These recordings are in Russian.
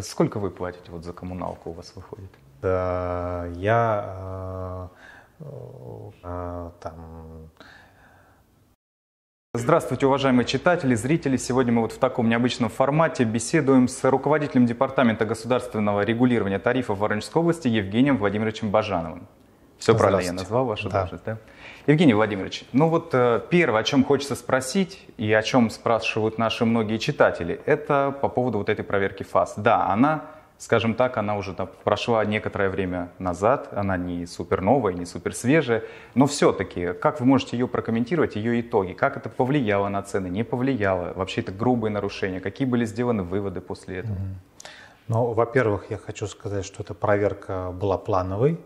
Сколько вы платите вот за коммуналку у вас выходит? Да, я э, э, там Здравствуйте, уважаемые читатели, зрители. Сегодня мы вот в таком необычном формате беседуем с руководителем Департамента государственного регулирования тарифов в Воронежской области Евгением Владимировичем Бажановым. Все правильно я назвал вашу да. должность, да? Евгений Владимирович, ну вот э, первое, о чем хочется спросить и о чем спрашивают наши многие читатели, это по поводу вот этой проверки ФАС. Да, она, скажем так, она уже там, прошла некоторое время назад, она не супер новая, не супер свежая, но все-таки, как вы можете ее прокомментировать, ее итоги, как это повлияло на цены, не повлияло, вообще это грубые нарушения, какие были сделаны выводы после этого? Ну, во-первых, я хочу сказать, что эта проверка была плановой,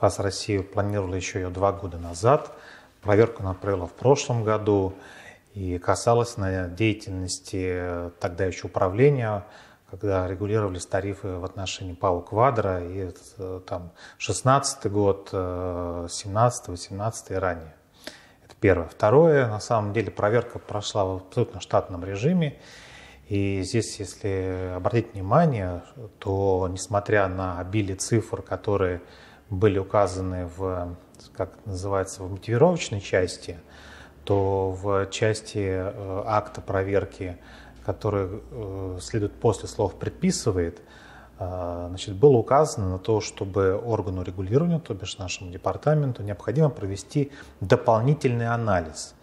ФАС России планировала еще ее два года назад. Проверку она провела в прошлом году и касалась на деятельности э, тогда еще управления, когда регулировались тарифы в отношении ПАО «Квадро», и э, там 16 год, 17 э, 18 и ранее. Это первое. Второе, на самом деле проверка прошла в абсолютно штатном режиме, и здесь, если обратить внимание, то несмотря на обилие цифр, которые были указаны в, как называется, в мотивировочной части, то в части э, акта проверки, который э, следует после слов «предписывает», э, значит, было указано на то, чтобы органу регулирования, то бишь нашему департаменту, необходимо провести дополнительный анализ.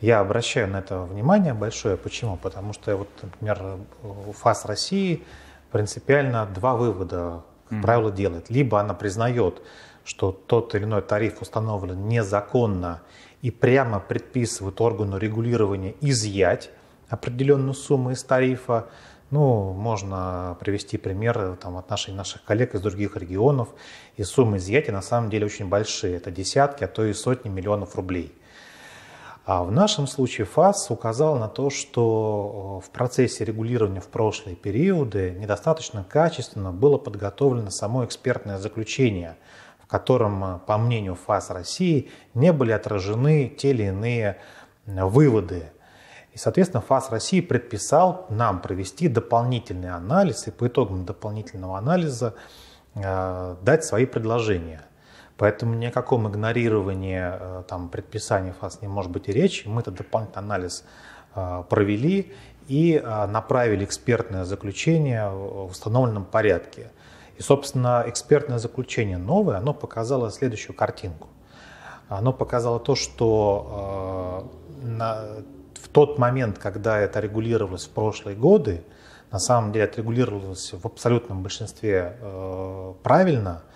Я обращаю на это внимание большое. Почему? Потому что, вот, например, ФАС России принципиально два вывода mm-hmm. правило, делает. Либо она признает, что тот или иной тариф установлен незаконно и прямо предписывает органу регулирования изъять определенную сумму из тарифа. Ну, можно привести пример там, отношений наших коллег из других регионов. И суммы изъятия на самом деле очень большие. Это десятки, а то и сотни миллионов рублей. А в нашем случае ФАС указал на то, что э, в процессе регулирования в прошлые периоды недостаточно качественно было подготовлено само экспертное заключение, в котором, э, по мнению ФАС России, не были отражены те или иные э, выводы. И, соответственно, ФАС России предписал нам провести дополнительный анализ и по итогам дополнительного анализа э, дать свои предложения. Поэтому ни о каком игнорировании э, там, предписаний ФАС не может быть и речи. Мы этот дополнительный анализ э, провели и э, направили экспертное заключение в установленном порядке. И, собственно, экспертное заключение новое, оно показало следующую картинку. Оно показало то, что на, в тот момент, когда это регулировалось в прошлые годы, на самом деле отрегулировалось в абсолютном большинстве правильно –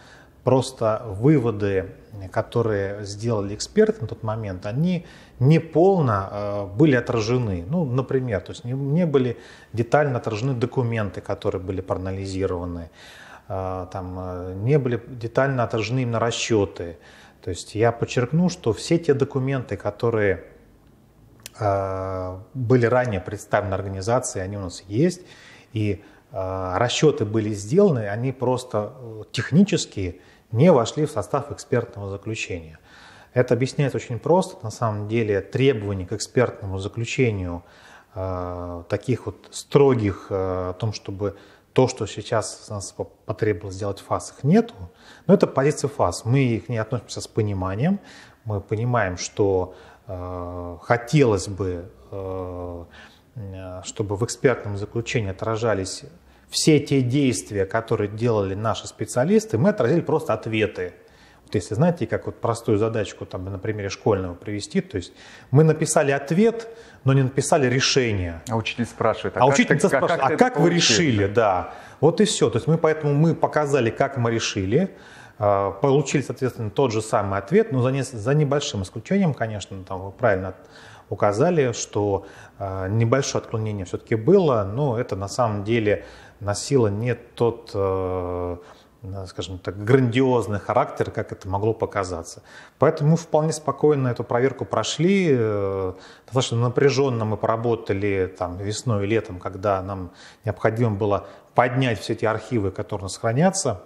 Просто выводы, которые сделали эксперты на тот момент, они не полно э, были отражены. Ну, например, то есть не, не были детально отражены документы, которые были проанализированы, э, там, э, не были детально отражены именно расчеты. То есть я подчеркну, что все те документы, которые были ранее представлены организации, они у нас есть, и расчеты были сделаны, они просто технические, не вошли в состав экспертного заключения. Это объясняется очень просто. На самом деле требования к экспертному заключению э, таких вот строгих э, о том, чтобы то, что сейчас нас потребовалось сделать в ФАС, их нету. Но это позиция ФАС. Мы их не относимся с пониманием. Мы понимаем, что э, хотелось бы, э, э чтобы в экспертном заключении отражались все те действия, которые делали наши специалисты, мы отразили просто ответы. Вот если знаете, как вот простую задачку там, на примере школьного привести, то есть мы написали ответ, но не написали решение. А учитель спрашивает, а, а как учительница ты, а спрашивает, как а как вы решили, да. Вот и все. То есть мы поэтому мы показали, как мы решили, а, получили, соответственно, тот же самый ответ, но за, не, за небольшим исключением, конечно, там вы правильно указали, что а, небольшое отклонение все-таки было, но это на самом деле носила не тот, э, э, скажем так, грандиозный характер, как это могло показаться. Поэтому мы вполне спокойно эту проверку прошли, достаточно э, напряженно мы поработали там, весной и летом, когда нам необходимо было поднять все эти архивы, которые у нас хранятся,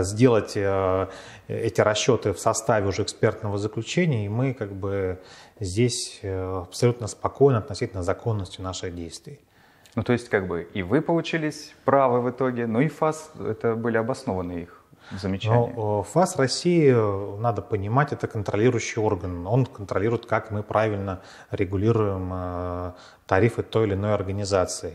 сделать эти расчеты в составе уже экспертного заключения, и мы как бы здесь абсолютно спокойно относительно законности наших действий. Ну, то есть, как бы, и вы получились правы в итоге, но ну, и ФАС, это были обоснованные их замечания. Но ну, э, ФАС России, э, надо понимать, это контролирующий орган. Он контролирует, как мы правильно регулируем э, тарифы той или иной организации.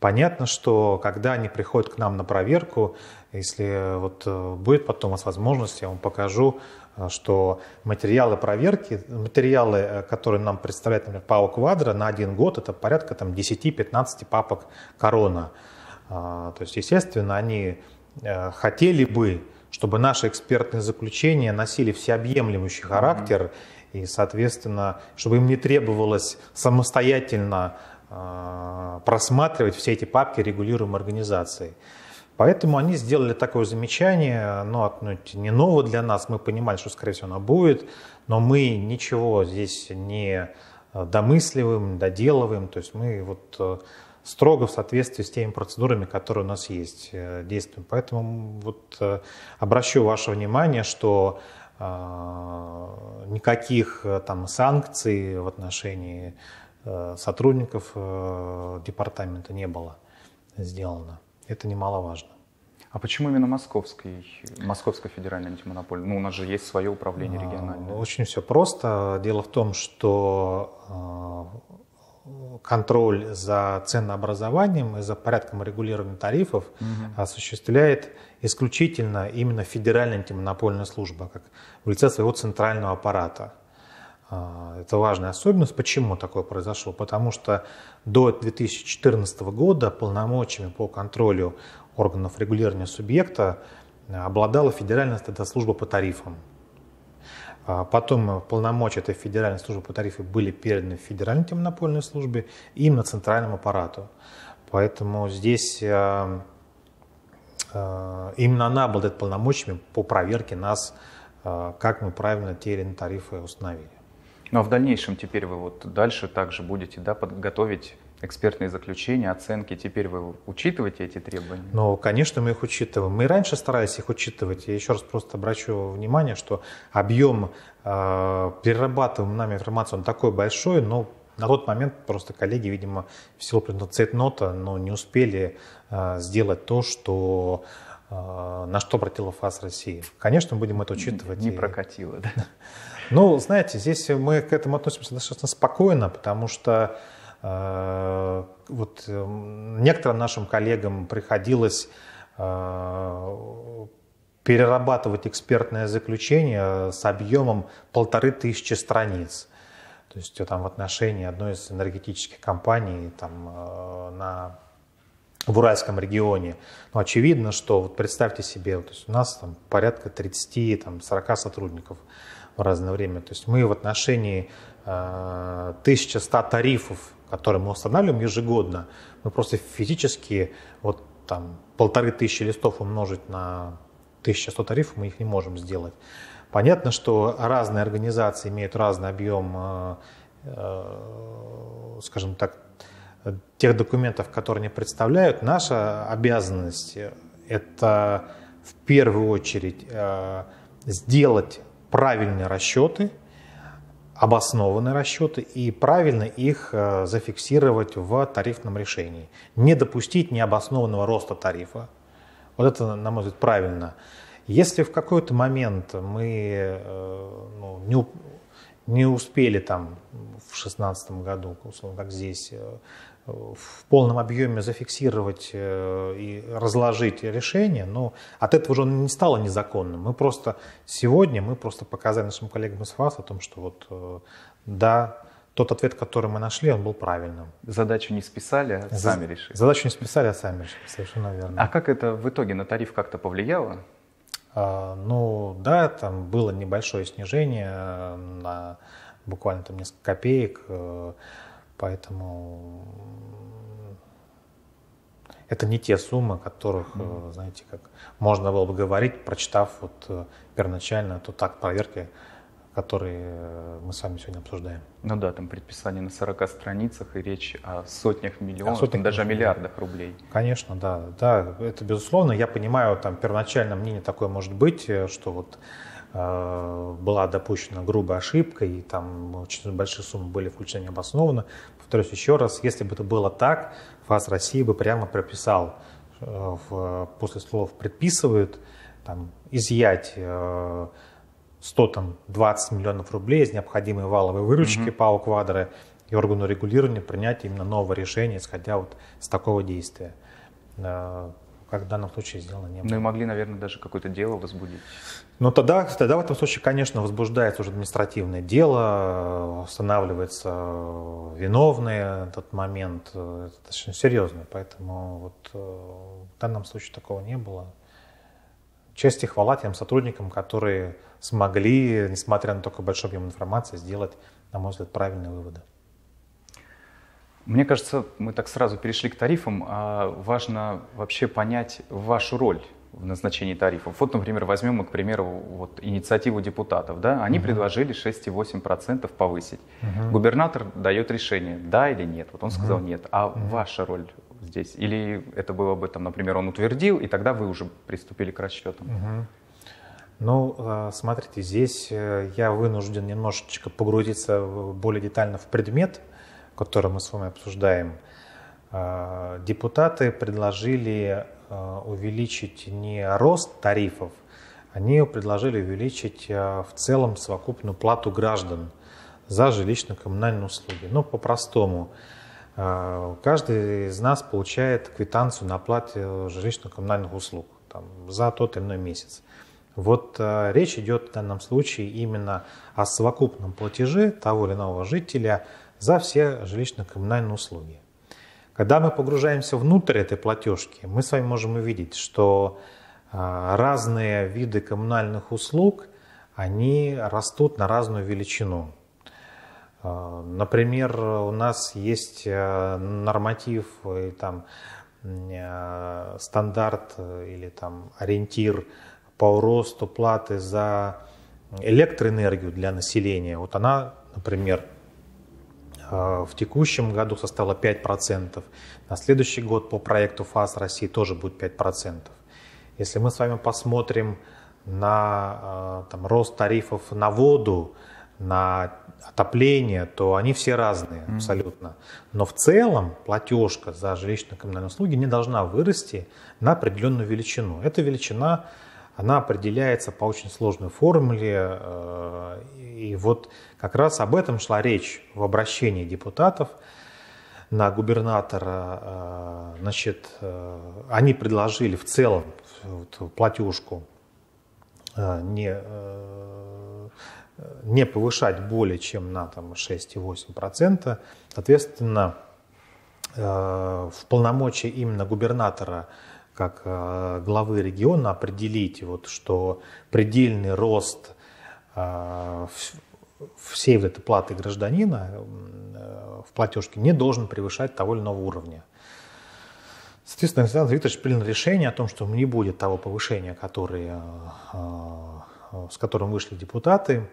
Понятно, что когда они приходят к нам на проверку, если вот будет потом у вас возможность, я вам покажу Э, что материалы проверки, материалы, э, которые нам представляет, например, ПАО «Квадро», на один год это порядка там, 10-15 папок «Корона». А, то есть, естественно, они э, хотели бы, чтобы наши экспертные заключения носили всеобъемлющий характер, mm-hmm. и, соответственно, чтобы им не требовалось самостоятельно а, просматривать все эти папки регулируемой организации. Поэтому они сделали такое замечание, но ну, отнюдь не ново для нас. Мы понимали, что, скорее всего, оно будет, но мы ничего здесь не э, домысливаем, доделываем. То есть мы вот э, строго в соответствии с теми процедурами, которые у нас есть, э, действуем. Поэтому вот обращу ваше внимание, что никаких там санкций в отношении сотрудников департамента не было сделано. Это немаловажно. А почему именно московский, Московская федеральная антимонопольная? Ну, у нас же есть свое управление а, региональное. Очень все просто. Дело в том, что а, контроль за ценообразованием и за порядком регулирования тарифов угу. осуществляет исключительно именно федеральная антимонопольная служба, как в лице своего центрального аппарата. А, это важная особенность. Почему такое произошло? Потому что до 2014 года полномочиями по контролю органов регулирования субъекта э, обладала Федеральная тогда служба по тарифам. А, потом полномочия этой федеральной службы по тарифам были переданы федеральной темнопольной службе и именно центральному аппарату. Поэтому здесь э, э, именно она обладает полномочиями по проверке нас, как мы правильно те или иные тарифы установили. Ну а в дальнейшем теперь вы вот дальше также будете да, подготовить экспертные заключения, оценки. Теперь вы учитываете эти требования? Ну, конечно, мы их учитываем. Мы раньше старались их учитывать. Я еще раз просто обращу внимание, что объем э, перерабатываемой нами информации, он такой большой, но на тот момент просто коллеги, видимо, в силу нота, но не успели э, сделать то, что э, на что обратила ФАС России. Конечно, будем это учитывать. Не, не прокатило, да? Ну, знаете, здесь мы к этому относимся достаточно спокойно, потому что э, вот э, некоторым нашим коллегам приходилось э, перерабатывать экспертное заключение с объемом полторы тысячи страниц. То есть э, там в отношении одной из энергетических компаний там, э, на в Уральском регионе. Ну, очевидно, что вот представьте себе, вот, у нас там порядка 30-40 сотрудников в разное время. То есть мы в отношении 1100 а, тарифов, которые мы устанавливаем ежегодно, мы просто физически вот там полторы тысячи листов умножить на 1100 тарифов, мы их не можем сделать. Понятно, что разные организации имеют разный объем, а, а, скажем так, тех документов, которые они представляют. Наша обязанность – это в первую очередь сделать правильные расчеты, обоснованные расчеты и правильно их э, зафиксировать в тарифном решении. Не допустить необоснованного роста тарифа. Вот это, на мой взгляд, правильно. Если в какой-то момент мы э, ну, не, не успели там в 2016 году, условно, как здесь, э, в полном объеме зафиксировать э, и разложить решение, но от этого уже не стало незаконным. Мы просто сегодня, мы просто показали нашим коллегам из ФАС о том, что вот э, да, тот ответ, который мы нашли, он был правильным. Задачу не списали, а сами решили. Задачу не списали, а сами решили, совершенно верно. А как это в итоге на тариф как-то повлияло? А, ну да, там было небольшое снижение э, на буквально там несколько копеек. Поэтому это не те суммы, о которых, э, знаете, как можно было бы говорить, прочитав вот э, первоначально тот акт проверки, который э, мы с вами сегодня обсуждаем. Ну да, там предписание на 40 страницах и речь о сотнях миллионов, о сотнях, даже миллионов. о миллиардах рублей. Конечно, да, да, это безусловно. Я понимаю, там первоначально мнение такое может быть, что вот была допущена грубая ошибка, и там очень большие суммы были включены необоснованно. Повторюсь еще раз, если бы это было так, ФАС России бы прямо прописал э, в, после слов «предписывают» там, изъять 100, э, там, 20 миллионов рублей из необходимой валовой выручки угу. ПАО «Квадры» и органу регулирования принять именно новое решение, исходя вот с такого действия. Э, как в данном случае сделано не было. Ну и могли, наверное, даже какое-то дело возбудить. Ну тогда, тогда в этом случае, конечно, возбуждается уже административное дело, устанавливается э, виновный этот момент, э, это очень серьезно, поэтому вот э, в данном случае такого не было. Честь и хвала тем сотрудникам, которые смогли, несмотря на только большой объем информации, сделать, на мой взгляд, правильные выводы. Мне кажется, мы так сразу перешли к тарифам, а важно вообще понять вашу роль в назначении тарифов. Вот, например, возьмем мы, к примеру, вот инициативу депутатов. Да? Они угу. Uh-huh. предложили 6,8% повысить. Угу. Губернатор дает решение, да или нет. Вот он сказал uh нет. А угу. ваша роль здесь? Или это было бы, там, например, он утвердил, и тогда вы уже приступили к расчетам? Угу. Ну, э, смотрите, здесь э, я вынужден немножечко погрузиться более детально в предмет который мы с вами обсуждаем, э, депутаты предложили э, увеличить не рост тарифов, они предложили увеличить э, в целом совокупную плату граждан за жилищно-коммунальные услуги. Ну, по-простому, каждый из нас получает квитанцию на оплате жилищно-коммунальных услуг там, за тот или иной месяц. Вот речь идет в данном случае именно о совокупном платеже того или иного жителя – за все жилищно-коммунальные услуги. Когда мы погружаемся внутрь этой платежки, мы с вами можем увидеть, что а, разные виды коммунальных услуг, они растут на разную величину. А, например, у нас есть а, норматив и там стандарт э, или там ориентир по росту платы за электроэнергию для населения. Вот она, например, Э, в текущем году составила 5%. На следующий год по проекту ФАС России тоже будет 5%. Если мы с вами посмотрим на э, там, рост тарифов на воду, на отопление, то они все разные абсолютно. Но в целом платежка за жилищно-коммунальные услуги не должна вырасти на определенную величину. Эта величина она определяется по очень сложной формуле. Э, и вот как раз об этом шла речь в обращении депутатов на губернатора. Э, значит, э, они предложили в целом платежку не, не повышать более чем на там, 6,8%. Соответственно, в полномочия именно губернатора – как э, главы региона определить, вот, что предельный рост э, всей вот этой платы гражданина э, в платежке не должен превышать того или иного уровня. Соответственно, Александр Викторович принял решение о том, что не будет того повышения, которое, с которым вышли депутаты.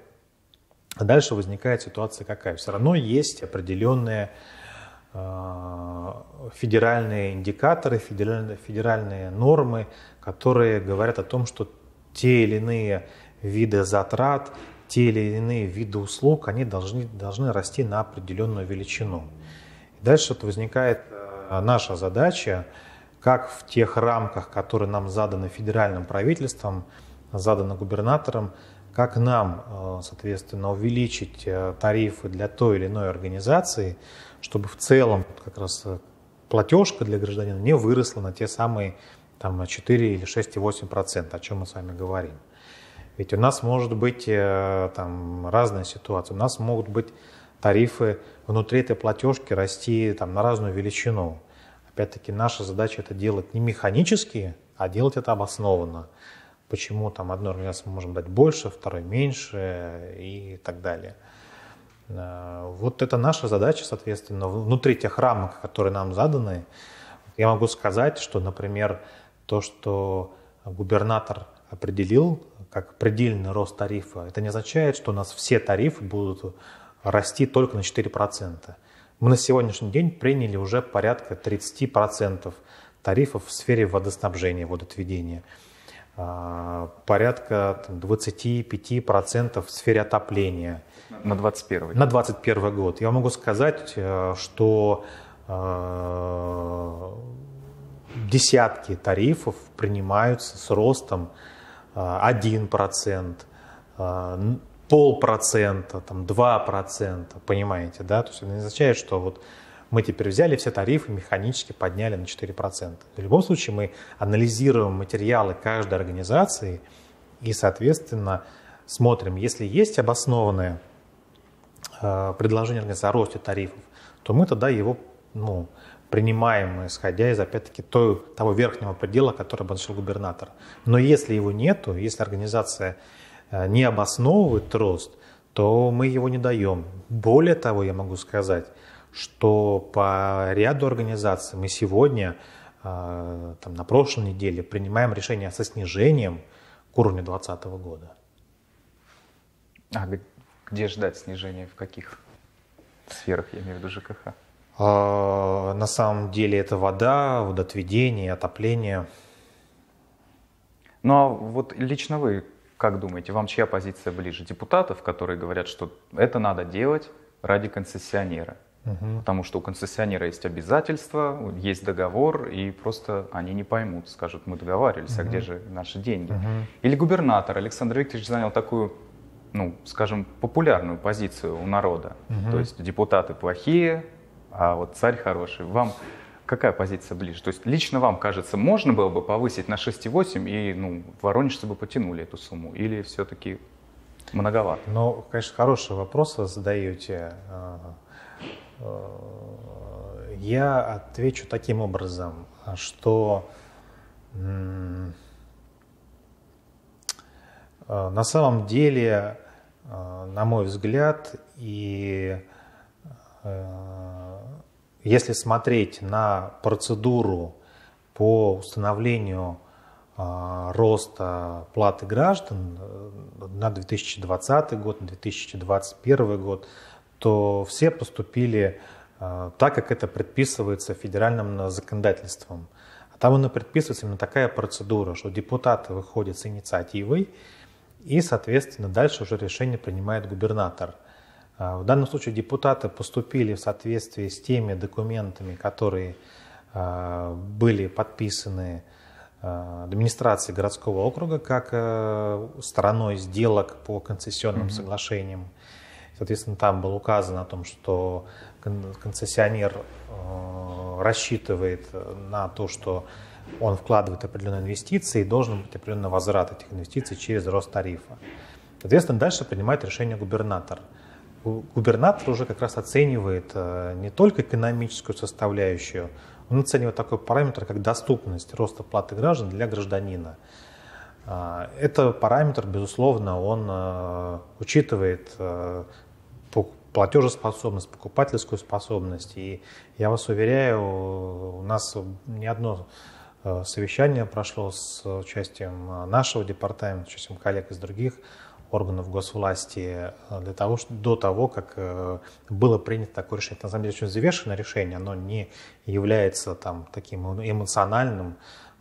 А дальше возникает ситуация какая? Все равно есть определенная Э, федеральные индикаторы, федеральные, федеральные нормы, которые говорят о том, что те или иные виды затрат, те или иные виды услуг, они должны, должны расти на определенную величину. И дальше вот возникает э, наша задача, как в тех рамках, которые нам заданы федеральным правительством, заданы губернатором, как нам, э, соответственно, увеличить тарифы для той или иной организации – чтобы в целом как раз э, платежка для гражданина не выросла на те самые там, 4 или 6,8%, о чем мы с вами говорим. Ведь у нас может быть э, там, разная ситуация. У нас могут быть тарифы внутри этой платежки расти там, на разную величину. Опять-таки наша задача это делать не механически, а делать это обоснованно. Почему там одной организации мы можем дать больше, второй меньше и так далее. Э, вот это наша задача, соответственно, внутри тех рамок, которые нам заданы. Я могу сказать, что, например, то, что губернатор определил как предельный рост тарифа, это не означает, что у нас все тарифы будут расти только на 4%. Мы на сегодняшний день приняли уже порядка 30% тарифов в сфере водоснабжения, водоотведения, э, порядка 25% в сфере отопления – на 21 На 21 год. Я могу сказать, э, что э, десятки тарифов принимаются с ростом 1%, э, полпроцента, там 2%, понимаете, да? То есть это не означает, что вот мы теперь взяли все тарифы, механически подняли на 4%. В любом случае мы анализируем материалы каждой организации и, соответственно, смотрим, если есть обоснованная Э, предложение организации о росте тарифов, то мы тогда его ну, принимаем, исходя из, опять-таки, той, того верхнего предела, который обозначил губернатор. Но если его нету, если организация э, не обосновывает рост, то мы его не даем. Более того, я могу сказать, что по ряду организаций мы сегодня, э, там, на прошлой неделе, принимаем решение со снижением к уровню 2020 года. А где ждать снижения, в каких сферах, я имею в виду ЖКХ? А, на самом деле это вода, водоотведение, отопление. Ну а вот лично вы как думаете, вам чья позиция ближе? Депутатов, которые говорят, что это надо делать ради концессионера? Угу. Потому что у концессионера есть обязательства, есть договор, и просто они не поймут, скажут, мы договаривались, угу. а где же наши деньги? Угу. Или губернатор Александр Викторович занял такую ну, скажем, популярную позицию у народа. Угу. То есть депутаты плохие, а вот царь хороший. Вам какая позиция ближе? То есть лично вам кажется, можно было бы повысить на 6,8 и ну, воронежцы бы потянули эту сумму? Или все-таки многовато? Ну, конечно, хороший вопрос вы задаете. А, э, я отвечу таким образом, что Э, на самом деле, э, на мой взгляд, и э, если смотреть на процедуру по установлению роста платы граждан на 2020 год, на 2021 год, то все поступили так, как это предписывается федеральным законодательством. А там она предписывается именно такая процедура, что депутаты выходят с инициативой, и, соответственно, дальше уже решение принимает губернатор. А, в данном случае депутаты поступили в соответствии с теми документами, которые а, были подписаны а, администрацией городского округа как э, стороной сделок по концессионным mm-hmm. соглашениям. Соответственно, там было указано о том, что концессионер э, рассчитывает на то, что он вкладывает определенные инвестиции и должен быть определенный возврат этих инвестиций через рост тарифа. Соответственно, дальше принимает решение губернатор. Губернатор уже как раз оценивает э, не только экономическую составляющую, он оценивает такой параметр, как доступность роста платы граждан для гражданина. Э, это параметр, безусловно, он э, учитывает платежеспособность, покупательскую способность. И я вас уверяю, у нас ни одно Э, совещание прошло с участием э, нашего департамента, с участием коллег из других органов госвласти э, для того, что, до того, как было принято такое решение. Это, на самом деле, очень взвешенное решение, оно не является там, таким эмоциональным,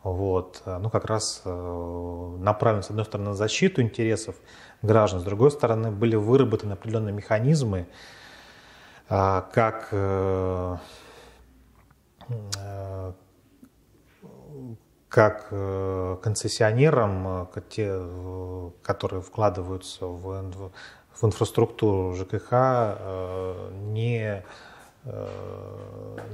вот, ну как раз направлено, с одной стороны, на защиту интересов граждан, с другой стороны, были выработаны определенные механизмы, как как э, концессионерам, э, те, которые вкладываются в, в инфраструктуру ЖКХ, э, не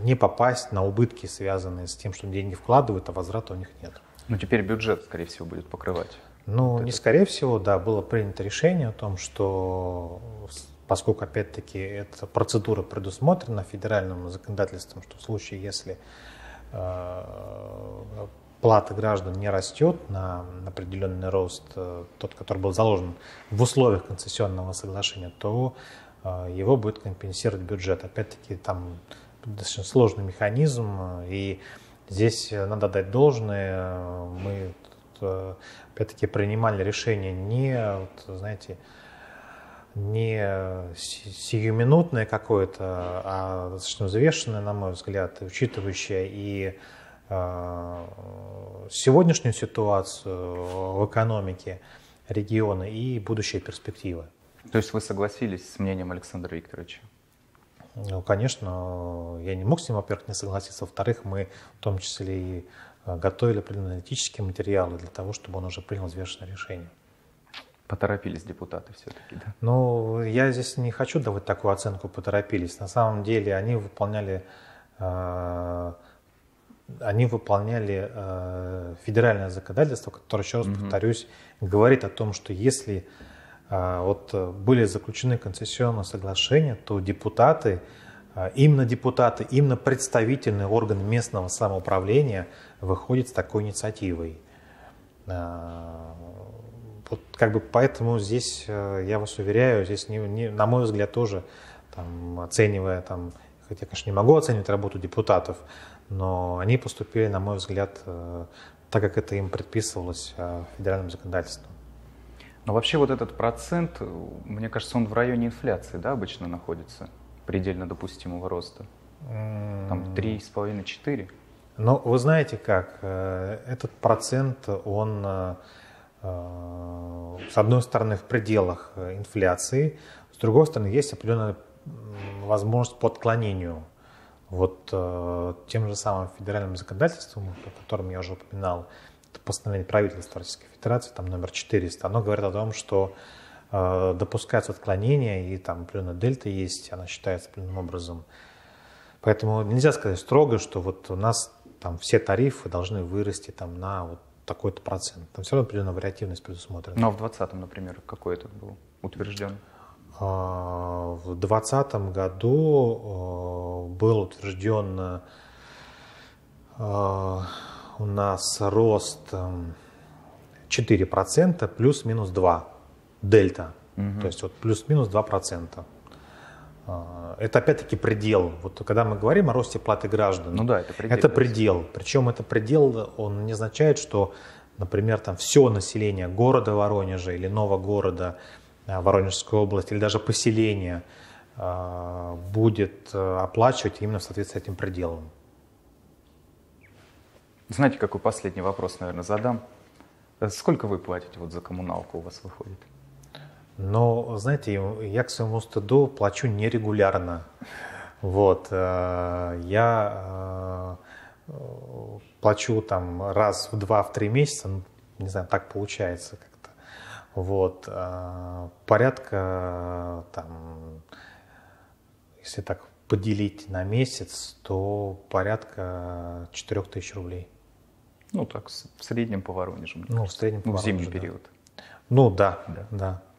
не попасть на убытки, связанные с тем, что деньги вкладывают, а возврата у них нет. Ну, теперь бюджет, скорее всего, будет покрывать. Ну, вот не это. скорее всего, да, было принято решение о том, что поскольку, опять-таки, эта процедура предусмотрена федеральным законодательством, что в случае, если плата граждан не растет на определенный рост, э, тот, который был заложен в условиях концессионного соглашения, то э, его будет компенсировать бюджет. Опять-таки там достаточно сложный механизм, э, и здесь надо дать должное. Мы опять-таки принимали решение не, вот, знаете, не сиюминутное какое-то, а достаточно взвешенное, на мой взгляд, учитывающее и Э, сегодняшнюю ситуацию в экономике региона и будущие перспективы. То есть вы согласились с мнением Александра Викторовича? Ну, конечно, я не мог с ним, во-первых, не согласиться. Во-вторых, мы в том числе и э, готовили аналитические материалы для того, чтобы он уже принял взвешенное решение. Поторопились депутаты все-таки, да? Ну, я здесь не хочу давать такую оценку «поторопились». На самом деле они выполняли э, они выполняли э, федеральное законодательство, которое, еще раз угу. повторюсь, говорит о том, что если э, вот, э, были заключены концессионные соглашения, то депутаты, э, именно депутаты, именно представительный орган местного самоуправления выходит с такой инициативой. Э, вот как бы поэтому здесь, э, я вас уверяю, здесь, не, не, на мой взгляд, тоже там, оценивая, там, хотя, конечно, не могу оценивать работу депутатов, но они поступили, на мой взгляд, э, так, как это им предписывалось э, федеральным законодательством. Но вообще вот этот процент, э, мне кажется, он в районе инфляции, да, обычно находится, предельно допустимого роста? Там 3,5-4? Ну, вы знаете как, этот процент, он, с одной стороны, в пределах инфляции, с другой стороны, есть определенная возможность по отклонению вот э, тем же самым федеральным законодательством, о котором я уже упоминал, это постановление правительства Российской Федерации, там номер 400, оно говорит о том, что э, допускаются отклонения, и там определенная дельта есть, она считается определенным образом. Поэтому нельзя сказать строго, что вот у нас там все тарифы должны вырасти там на вот такой-то процент. Там все равно определенная вариативность предусмотрена. Но ну, а в 2020, например, какой этот был утвержден? А, в 2020 году э, был утвержден э, у нас рост 4%, эм, плюс-минус 2, дельта. Угу. То есть вот плюс-минус 2%. Э, это опять-таки предел. Вот когда мы говорим о росте платы граждан, ну да, это предел. Это предел. Причем это предел, он не означает, что, например, там все население города Воронежа или нового города – Э, Воронежской области или даже поселение э, будет э, оплачивать именно в соответствии с этим пределом. Знаете, какой последний вопрос, наверное, задам? Сколько вы платите вот за коммуналку у вас выходит? Ну, знаете, я к своему стыду плачу нерегулярно. Вот, я плачу там раз в два, в три месяца, ну, не знаю, так получается, как вот, а, порядка, а, там, если так поделить на месяц, то порядка 4000 рублей. Ну, так, в среднем по Воронежу. Ну, в среднем по Ну, в зимний да. период. Ну, да, да. да.